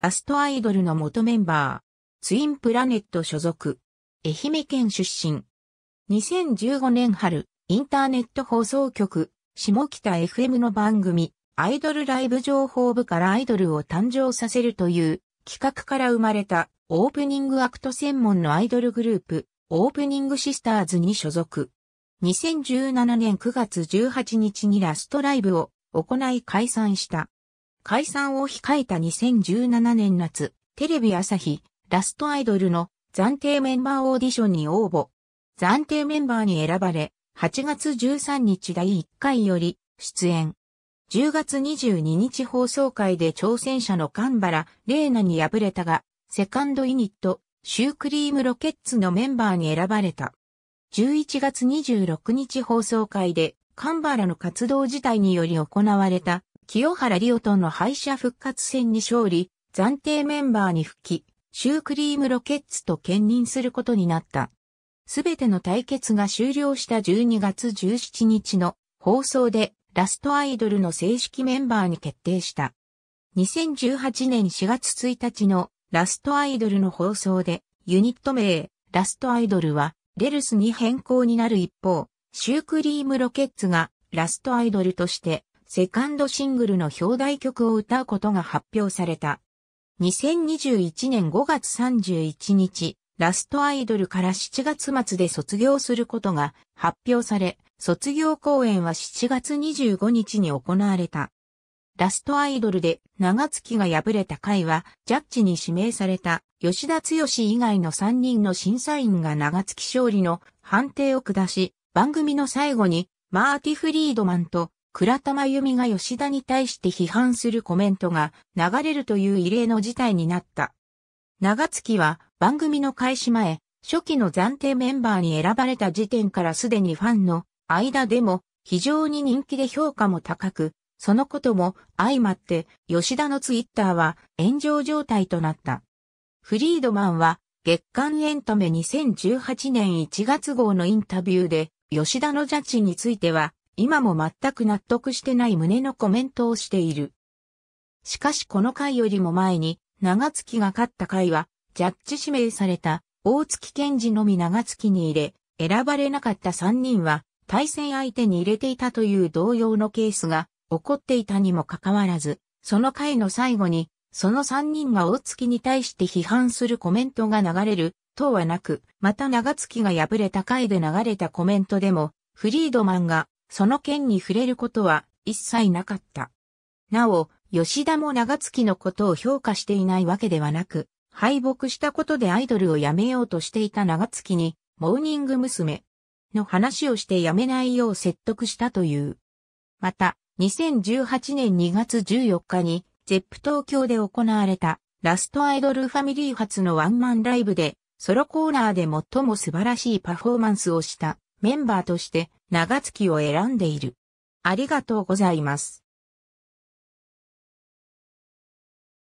アストアイドルの元メンバー、ツインプラネット所属、愛媛県出身。2015年春、インターネット放送局、下北 FM の番組、アイドルライブ情報部からアイドルを誕生させるという企画から生まれたオープニングアクト専門のアイドルグループ、オープニングシスターズに所属。2017年9月18日にラストライブを行い解散した。解散を控えた2017年夏、テレビ朝日、ラストアイドルの暫定メンバーオーディションに応募。暫定メンバーに選ばれ、8月13日第1回より出演。10月22日放送会で挑戦者の神原玲奈に敗れたが、セカンドユニット、シュークリームロケッツのメンバーに選ばれた。11月26日放送会で、神原の活動自体により行われた清原リオとの敗者復活戦に勝利、暫定メンバーに復帰、シュークリームロケッツと兼任することになった。すべての対決が終了した12月17日の放送でラストアイドルの正式メンバーに決定した。2018年4月1日のラストアイドルの放送でユニット名ラストアイドルはレルスに変更になる一方、シュークリームロケッツがラストアイドルとしてセカンドシングルの表題曲を歌うことが発表された。2021年5月31日、ラストアイドルから7月末で卒業することが発表され、卒業公演は7月25日に行われた。ラストアイドルで長月が敗れた回は、ジャッジに指名された吉田剛以外の3人の審査員が長月勝利の判定を下し、番組の最後にマーティ・フリードマンと倉玉由美が吉田に対して批判するコメントが流れるという異例の事態になった。長月は番組の開始前、初期の暫定メンバーに選ばれた時点からすでにファンの間でも非常に人気で評価も高く、そのことも相まって吉田のツイッターは炎上状態となった。フリードマンは月刊エンタメ2018年1月号のインタビューで吉田のジャッジについては今も全く納得してない胸のコメントをしている。しかしこの回よりも前に、長月が勝った回は、ジャッジ指名された、大月健二のみ長月に入れ、選ばれなかった3人は、対戦相手に入れていたという同様のケースが、起こっていたにもかかわらず、その回の最後に、その3人が大月に対して批判するコメントが流れる、等はなく、また長月が敗れた回で流れたコメントでも、フリードマンがその件に触れることは一切なかった。なお、吉田も長月のことを評価していないわけではなく、敗北したことでアイドルを辞めようとしていた長月に、モーニング娘。の話をして辞めないよう説得したという。また、2018年2月14日に、ゼップ東京で行われた、ラストアイドルファミリー初のワンマンライブで、ソロコーナーで最も素晴らしいパフォーマンスをした、メンバーとして長月を選んでいる。ありがとうございます。